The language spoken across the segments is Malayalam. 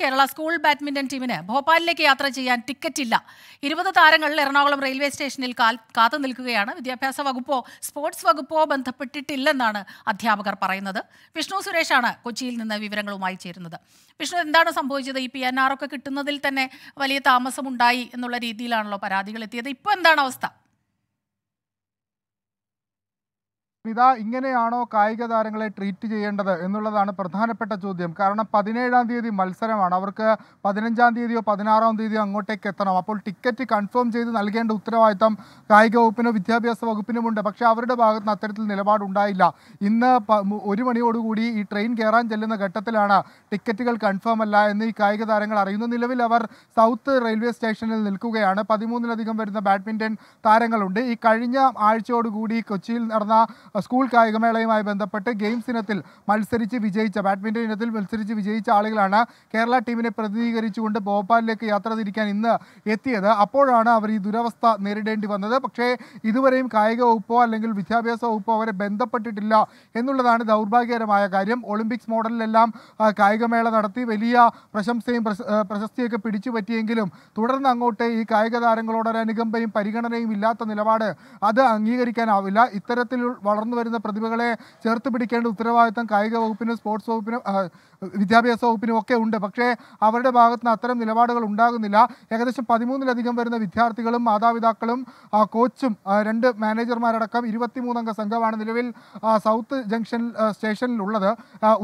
കേരള സ്കൂൾ ബാഡ്മിന്റൺ ടീമിന് ഭോപ്പാലിലേക്ക് യാത്ര ചെയ്യാൻ ടിക്കറ്റ് ഇല്ല ഇരുപത് താരങ്ങൾ എറണാകുളം റെയിൽവേ സ്റ്റേഷനിൽ കാത്തു നിൽക്കുകയാണ് വിദ്യാഭ്യാസ വകുപ്പോ സ്പോർട്സ് വകുപ്പോ ബന്ധപ്പെട്ടിട്ടില്ലെന്നാണ് അധ്യാപകർ പറയുന്നത് വിഷ്ണു സുരേഷാണ് കൊച്ചിയിൽ നിന്ന് വിവരങ്ങളുമായി ചേരുന്നത് വിഷ്ണു എന്താണ് സംഭവിച്ചത് ഈ പി എൻ ആർ ഒക്കെ കിട്ടുന്നതിൽ തന്നെ വലിയ താമസമുണ്ടായി എന്നുള്ള രീതിയിലാണല്ലോ പരാതികൾ എത്തിയത് ഇപ്പോൾ എന്താണ് അവസ്ഥ ഇതാ ഇങ്ങനെയാണോ കായിക താരങ്ങളെ ട്രീറ്റ് ചെയ്യേണ്ടത് എന്നുള്ളതാണ് പ്രധാനപ്പെട്ട ചോദ്യം കാരണം പതിനേഴാം തീയതി മത്സരമാണ് അവർക്ക് പതിനഞ്ചാം തീയതിയോ പതിനാറാം തീയതിയോ അങ്ങോട്ടേക്ക് എത്തണം അപ്പോൾ ടിക്കറ്റ് കൺഫേം ചെയ്ത് നൽകേണ്ട ഉത്തരവാദിത്തം കായിക വകുപ്പിനോ വിദ്യാഭ്യാസ വകുപ്പിനുമുണ്ട് പക്ഷേ അവരുടെ ഭാഗത്ത് നിന്ന് അത്തരത്തിൽ നിലപാടുണ്ടായില്ല ഇന്ന് ഒരു മണിയോടുകൂടി ഈ ട്രെയിൻ കയറാൻ ചെല്ലുന്ന ഘട്ടത്തിലാണ് ടിക്കറ്റുകൾ കൺഫേം അല്ല എന്ന് ഈ കായിക താരങ്ങൾ അറിയുന്നു നിലവിൽ അവർ സൗത്ത് റെയിൽവേ സ്റ്റേഷനിൽ നിൽക്കുകയാണ് പതിമൂന്നിലധികം വരുന്ന ബാഡ്മിൻ്റൺ താരങ്ങളുണ്ട് ഈ കഴിഞ്ഞ ആഴ്ചയോടുകൂടി കൊച്ചിയിൽ നടന്ന സ്കൂൾ കായികമേളയുമായി ബന്ധപ്പെട്ട് ഗെയിംസ് ഇനത്തിൽ മത്സരിച്ച് വിജയിച്ച ബാഡ്മിൻ്റൺ ഇനത്തിൽ മത്സരിച്ച് വിജയിച്ച ആളുകളാണ് കേരള ടീമിനെ പ്രതിനിധീകരിച്ചുകൊണ്ട് ഭോപ്പാലിലേക്ക് യാത്ര തിരിക്കാൻ ഇന്ന് എത്തിയത് അപ്പോഴാണ് അവർ ഈ ദുരവസ്ഥ നേരിടേണ്ടി വന്നത് പക്ഷേ ഇതുവരെയും കായിക വകുപ്പോ അല്ലെങ്കിൽ വിദ്യാഭ്യാസ വകുപ്പോ അവരെ ബന്ധപ്പെട്ടിട്ടില്ല എന്നുള്ളതാണ് ദൗർഭാഗ്യകരമായ കാര്യം ഒളിമ്പിക്സ് മോഡലിലെല്ലാം കായികമേള നടത്തി വലിയ പ്രശംസയും പ്രശസ്തിയൊക്കെ പിടിച്ചു പറ്റിയെങ്കിലും തുടർന്ന് അങ്ങോട്ട് ഈ കായിക താരങ്ങളോടൊരനുകമ്പയും അനുകമ്പയും പരിഗണനയും ഇല്ലാത്ത നിലപാട് അത് അംഗീകരിക്കാനാവില്ല ഇത്തരത്തിൽ വളരെ വളർന്നു വരുന്ന പ്രതിഭകളെ ചേർത്ത് പിടിക്കേണ്ട ഉത്തരവാദിത്തം കായിക വകുപ്പിനും സ്പോർട്സ് വകുപ്പിനും വിദ്യാഭ്യാസ വകുപ്പിനും ഒക്കെ ഉണ്ട് പക്ഷേ അവരുടെ ഭാഗത്ത് നിന്ന് അത്തരം നിലപാടുകൾ ഉണ്ടാകുന്നില്ല ഏകദേശം പതിമൂന്നിലധികം വരുന്ന വിദ്യാർത്ഥികളും മാതാപിതാക്കളും കോച്ചും രണ്ട് മാനേജർമാരടക്കം ഇരുപത്തിമൂന്നംഗ സംഘമാണ് നിലവിൽ സൗത്ത് ജംഗ്ഷൻ സ്റ്റേഷനിലുള്ളത്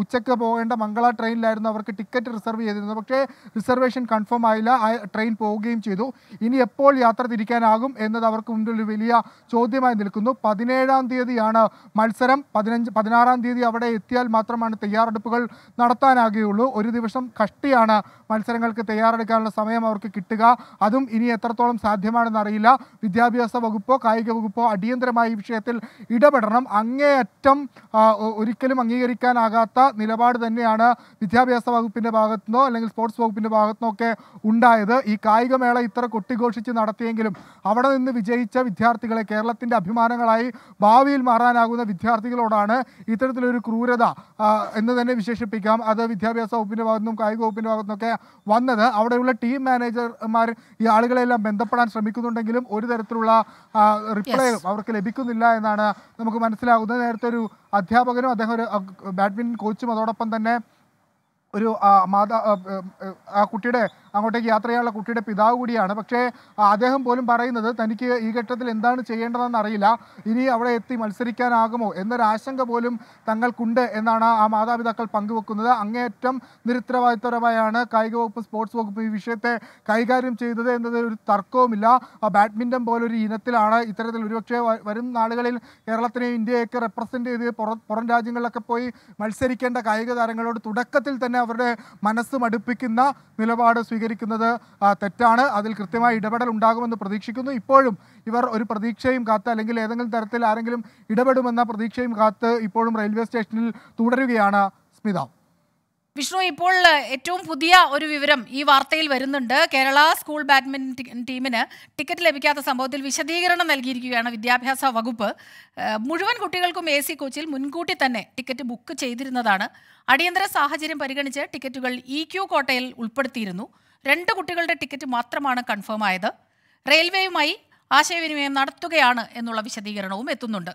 ഉച്ചയ്ക്ക് പോകേണ്ട മംഗള ട്രെയിനിലായിരുന്നു അവർക്ക് ടിക്കറ്റ് റിസർവ് ചെയ്തിരുന്നത് പക്ഷേ റിസർവേഷൻ കൺഫേം ആയില്ല ട്രെയിൻ പോവുകയും ചെയ്തു ഇനി എപ്പോൾ യാത്ര തിരിക്കാനാകും എന്നത് അവർക്ക് മുന്നിൽ ഒരു വലിയ ചോദ്യമായി നിൽക്കുന്നു പതിനേഴാം തീയതിയാണ് മത്സരം പതിനഞ്ച് പതിനാറാം തീയതി അവിടെ എത്തിയാൽ മാത്രമാണ് തയ്യാറെടുപ്പുകൾ നടത്താനാകുകയുള്ളൂ ഒരു ദിവസം കഷ്ടിയാണ് മത്സരങ്ങൾക്ക് തയ്യാറെടുക്കാനുള്ള സമയം അവർക്ക് കിട്ടുക അതും ഇനി എത്രത്തോളം സാധ്യമാണെന്ന് അറിയില്ല വിദ്യാഭ്യാസ വകുപ്പോ കായിക വകുപ്പോ അടിയന്തരമായി ഈ വിഷയത്തിൽ ഇടപെടണം അങ്ങേയറ്റം ഒരിക്കലും അംഗീകരിക്കാനാകാത്ത നിലപാട് തന്നെയാണ് വിദ്യാഭ്യാസ വകുപ്പിൻ്റെ ഭാഗത്തുനിന്നോ അല്ലെങ്കിൽ സ്പോർട്സ് വകുപ്പിൻ്റെ ഭാഗത്തുനിന്നോ ഒക്കെ ഉണ്ടായത് ഈ കായികമേള ഇത്ര കൊട്ടിഘോഷിച്ച് നടത്തിയെങ്കിലും അവിടെ നിന്ന് വിജയിച്ച വിദ്യാർത്ഥികളെ കേരളത്തിൻ്റെ അഭിമാനങ്ങളായി ഭാവിയിൽ മാറാൻ പഠിക്കാനാകുന്ന വിദ്യാർത്ഥികളോടാണ് ഇത്തരത്തിലൊരു ക്രൂരത എന്ന് തന്നെ വിശേഷിപ്പിക്കാം അത് വിദ്യാഭ്യാസ വകുപ്പിൻ്റെ നിന്നും കായിക വകുപ്പിൻ്റെ നിന്നൊക്കെ വന്നത് അവിടെയുള്ള ടീം മാനേജർമാർ ഈ ആളുകളെല്ലാം ബന്ധപ്പെടാൻ ശ്രമിക്കുന്നുണ്ടെങ്കിലും ഒരു തരത്തിലുള്ള റിപ്ലൈയും അവർക്ക് ലഭിക്കുന്നില്ല എന്നാണ് നമുക്ക് മനസ്സിലാകുന്നത് നേരത്തെ ഒരു അധ്യാപകനും അദ്ദേഹം ഒരു ബാഡ്മിൻ്റൺ കോച്ചും അതോടൊപ്പം തന്നെ ഒരു മാതാ ആ കുട്ടിയുടെ അങ്ങോട്ടേക്ക് യാത്ര ചെയ്യാനുള്ള കുട്ടിയുടെ പിതാവ് കൂടിയാണ് പക്ഷേ അദ്ദേഹം പോലും പറയുന്നത് തനിക്ക് ഈ ഘട്ടത്തിൽ എന്താണ് ചെയ്യേണ്ടതെന്ന് അറിയില്ല ഇനി അവിടെ എത്തി മത്സരിക്കാനാകുമോ എന്നൊരാശങ്ക പോലും തങ്ങൾക്കുണ്ട് എന്നാണ് ആ മാതാപിതാക്കൾ പങ്കുവെക്കുന്നത് അങ്ങേയറ്റം നിരുത്തരവാദിത്തപരമായാണ് കായിക വകുപ്പ് സ്പോർട്സ് വകുപ്പ് ഈ വിഷയത്തെ കൈകാര്യം ചെയ്തത് എന്നതിൽ ഒരു തർക്കവുമില്ല ബാഡ്മിൻ്റൺ പോലൊരു ഇനത്തിലാണ് ഇത്തരത്തിൽ ഒരുപക്ഷെ വരും നാളുകളിൽ കേരളത്തിനെയും ഇന്ത്യയൊക്കെ റെപ്രസെൻ്റ് ചെയ്ത് പുറം പുറം രാജ്യങ്ങളിലൊക്കെ പോയി മത്സരിക്കേണ്ട കായിക താരങ്ങളോട് തുടക്കത്തിൽ തന്നെ അവരുടെ മനസ്സ് മടുപ്പിക്കുന്ന നിലപാട് സ്വീകരിക്കുന്നത് തെറ്റാണ് അതിൽ കൃത്യമായ ഇടപെടൽ ഉണ്ടാകുമെന്ന് പ്രതീക്ഷിക്കുന്നു ഇപ്പോഴും ഇവർ ഒരു പ്രതീക്ഷയും കാത്ത് അല്ലെങ്കിൽ ഏതെങ്കിലും തരത്തിൽ ആരെങ്കിലും ഇടപെടുമെന്ന പ്രതീക്ഷയും കാത്ത് ഇപ്പോഴും റെയിൽവേ സ്റ്റേഷനിൽ തുടരുകയാണ് സ്മിത വിഷ്ണു ഇപ്പോൾ ഏറ്റവും പുതിയ ഒരു വിവരം ഈ വാർത്തയിൽ വരുന്നുണ്ട് കേരള സ്കൂൾ ബാഡ്മിൻ്റൺ ടീമിന് ടിക്കറ്റ് ലഭിക്കാത്ത സംഭവത്തിൽ വിശദീകരണം നൽകിയിരിക്കുകയാണ് വിദ്യാഭ്യാസ വകുപ്പ് മുഴുവൻ കുട്ടികൾക്കും എ സി കോച്ചിൽ മുൻകൂട്ടി തന്നെ ടിക്കറ്റ് ബുക്ക് ചെയ്തിരുന്നതാണ് അടിയന്തര സാഹചര്യം പരിഗണിച്ച് ടിക്കറ്റുകൾ ഇ ക്യു കോട്ടയിൽ ഉൾപ്പെടുത്തിയിരുന്നു രണ്ട് കുട്ടികളുടെ ടിക്കറ്റ് മാത്രമാണ് കൺഫേം ആയത് റെയിൽവേയുമായി ആശയവിനിമയം നടത്തുകയാണ് എന്നുള്ള വിശദീകരണവും എത്തുന്നുണ്ട്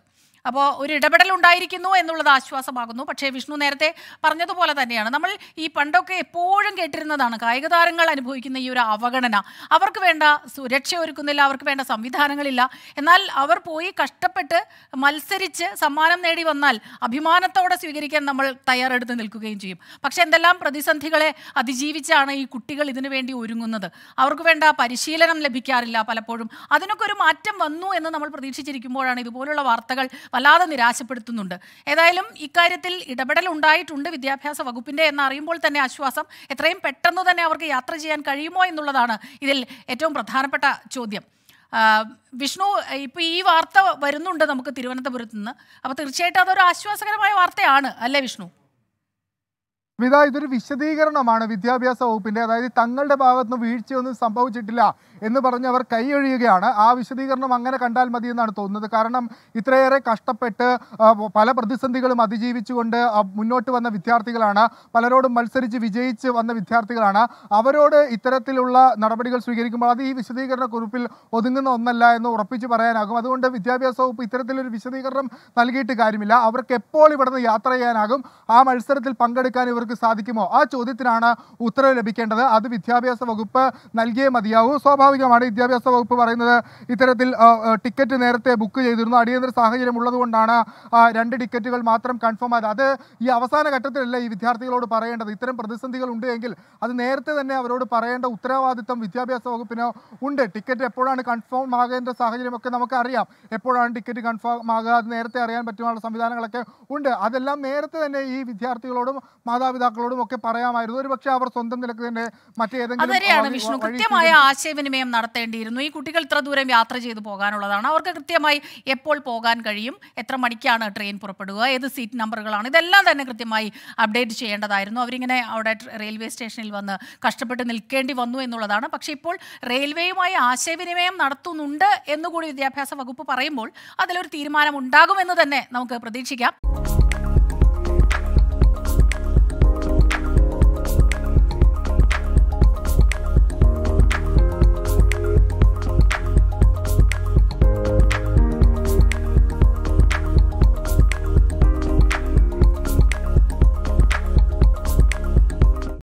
അപ്പോൾ ഒരു ഇടപെടൽ ഉണ്ടായിരിക്കുന്നു എന്നുള്ളത് ആശ്വാസമാകുന്നു പക്ഷേ വിഷ്ണു നേരത്തെ പറഞ്ഞതുപോലെ തന്നെയാണ് നമ്മൾ ഈ പണ്ടൊക്കെ എപ്പോഴും കേട്ടിരുന്നതാണ് കായിക താരങ്ങൾ അനുഭവിക്കുന്ന ഈ ഒരു അവഗണന അവർക്ക് വേണ്ട സുരക്ഷ ഒരുക്കുന്നില്ല അവർക്ക് വേണ്ട സംവിധാനങ്ങളില്ല എന്നാൽ അവർ പോയി കഷ്ടപ്പെട്ട് മത്സരിച്ച് സമ്മാനം നേടി വന്നാൽ അഭിമാനത്തോടെ സ്വീകരിക്കാൻ നമ്മൾ തയ്യാറെടുത്ത് നിൽക്കുകയും ചെയ്യും പക്ഷേ എന്തെല്ലാം പ്രതിസന്ധികളെ അതിജീവിച്ചാണ് ഈ കുട്ടികൾ ഇതിനു വേണ്ടി ഒരുങ്ങുന്നത് അവർക്ക് വേണ്ട പരിശീലനം ലഭിക്കാറില്ല പലപ്പോഴും അതിനൊക്കെ ഒരു മാറ്റം വന്നു എന്ന് നമ്മൾ പ്രതീക്ഷിച്ചിരിക്കുമ്പോഴാണ് ഇതുപോലുള്ള വാർത്തകൾ വല്ലാതെ നിരാശപ്പെടുത്തുന്നുണ്ട് ഏതായാലും ഇക്കാര്യത്തിൽ ഇടപെടൽ ഉണ്ടായിട്ടുണ്ട് വിദ്യാഭ്യാസ വകുപ്പിൻ്റെ എന്ന് അറിയുമ്പോൾ തന്നെ ആശ്വാസം എത്രയും പെട്ടെന്ന് തന്നെ അവർക്ക് യാത്ര ചെയ്യാൻ കഴിയുമോ എന്നുള്ളതാണ് ഇതിൽ ഏറ്റവും പ്രധാനപ്പെട്ട ചോദ്യം വിഷ്ണു ഇപ്പോൾ ഈ വാർത്ത വരുന്നുണ്ട് നമുക്ക് തിരുവനന്തപുരത്ത് നിന്ന് അപ്പോൾ തീർച്ചയായിട്ടും അതൊരു ആശ്വാസകരമായ വാർത്തയാണ് അല്ലേ വിഷ്ണു സ്മിത ഇതൊരു വിശദീകരണമാണ് വിദ്യാഭ്യാസ വകുപ്പിൻ്റെ അതായത് തങ്ങളുടെ ഭാഗത്തുനിന്ന് വീഴ്ചയൊന്നും സംഭവിച്ചിട്ടില്ല എന്ന് പറഞ്ഞ് അവർ കൈയൊഴിയുകയാണ് ആ വിശദീകരണം അങ്ങനെ കണ്ടാൽ മതി എന്നാണ് തോന്നുന്നത് കാരണം ഇത്രയേറെ കഷ്ടപ്പെട്ട് പല പ്രതിസന്ധികളും അതിജീവിച്ചുകൊണ്ട് മുന്നോട്ട് വന്ന വിദ്യാർത്ഥികളാണ് പലരോടും മത്സരിച്ച് വിജയിച്ച് വന്ന വിദ്യാർത്ഥികളാണ് അവരോട് ഇത്തരത്തിലുള്ള നടപടികൾ സ്വീകരിക്കുമ്പോൾ അത് ഈ വിശദീകരണ കുറിപ്പിൽ ഒതുങ്ങുന്ന ഒന്നല്ല എന്ന് ഉറപ്പിച്ച് പറയാനാകും അതുകൊണ്ട് വിദ്യാഭ്യാസ വകുപ്പ് ഇത്തരത്തിലൊരു വിശദീകരണം നൽകിയിട്ട് കാര്യമില്ല അവർക്ക് എപ്പോൾ ഇവിടുന്ന് യാത്ര ചെയ്യാനാകും ആ മത്സരത്തിൽ പങ്കെടുക്കാൻ ഇവർക്ക് നമുക്ക് സാധിക്കുമോ ആ ചോദ്യത്തിനാണ് ഉത്തരവ് ലഭിക്കേണ്ടത് അത് വിദ്യാഭ്യാസ വകുപ്പ് നൽകിയേ മതിയാവൂ സ്വാഭാവികമാണ് വിദ്യാഭ്യാസ വകുപ്പ് പറയുന്നത് ഇത്തരത്തിൽ ടിക്കറ്റ് നേരത്തെ ബുക്ക് ചെയ്തിരുന്നു അടിയന്തര സാഹചര്യം ഉള്ളതുകൊണ്ടാണ് രണ്ട് ടിക്കറ്റുകൾ മാത്രം കൺഫേം ആയത് അത് ഈ അവസാന ഘട്ടത്തിലല്ല ഈ വിദ്യാർത്ഥികളോട് പറയേണ്ടത് ഇത്തരം പ്രതിസന്ധികൾ ഉണ്ട് എങ്കിൽ അത് നേരത്തെ തന്നെ അവരോട് പറയേണ്ട ഉത്തരവാദിത്തം വിദ്യാഭ്യാസ വകുപ്പിനോ ഉണ്ട് ടിക്കറ്റ് എപ്പോഴാണ് കൺഫേം ആകേണ്ട സാഹചര്യമൊക്കെ അറിയാം എപ്പോഴാണ് ടിക്കറ്റ് കൺഫേം ആകുക അത് നേരത്തെ അറിയാൻ പറ്റുന്ന സംവിധാനങ്ങളൊക്കെ ഉണ്ട് അതെല്ലാം നേരത്തെ തന്നെ ഈ വിദ്യാർത്ഥികളോടും മാതാപിതാക്കളോടും മാതാപിതാക്കളോടും ഒക്കെ പറയാമായിരുന്നു ഒരു പക്ഷേ അവർ സ്വന്തം നിലക്ക് തന്നെ മറ്റേതെങ്കിലും വിഷ്ണു കൃത്യമായ ആശയവിനിമയം നടത്തേണ്ടിയിരുന്നു ഈ കുട്ടികൾ ഇത്ര ദൂരം യാത്ര ചെയ്തു പോകാനുള്ളതാണ് അവർക്ക് കൃത്യമായി എപ്പോൾ പോകാൻ കഴിയും എത്ര മണിക്കാണ് ട്രെയിൻ പുറപ്പെടുക ഏത് സീറ്റ് നമ്പറുകളാണ് ഇതെല്ലാം തന്നെ കൃത്യമായി അപ്ഡേറ്റ് ചെയ്യേണ്ടതായിരുന്നു അവരിങ്ങനെ അവിടെ റെയിൽവേ സ്റ്റേഷനിൽ വന്ന് കഷ്ടപ്പെട്ട് നിൽക്കേണ്ടി വന്നു എന്നുള്ളതാണ് പക്ഷേ ഇപ്പോൾ റെയിൽവേയുമായി ആശയവിനിമയം നടത്തുന്നുണ്ട് എന്നുകൂടി വിദ്യാഭ്യാസ വകുപ്പ് പറയുമ്പോൾ അതിലൊരു തീരുമാനം ഉണ്ടാകുമെന്ന് തന്നെ നമുക്ക് പ്രതീക്ഷിക്കാം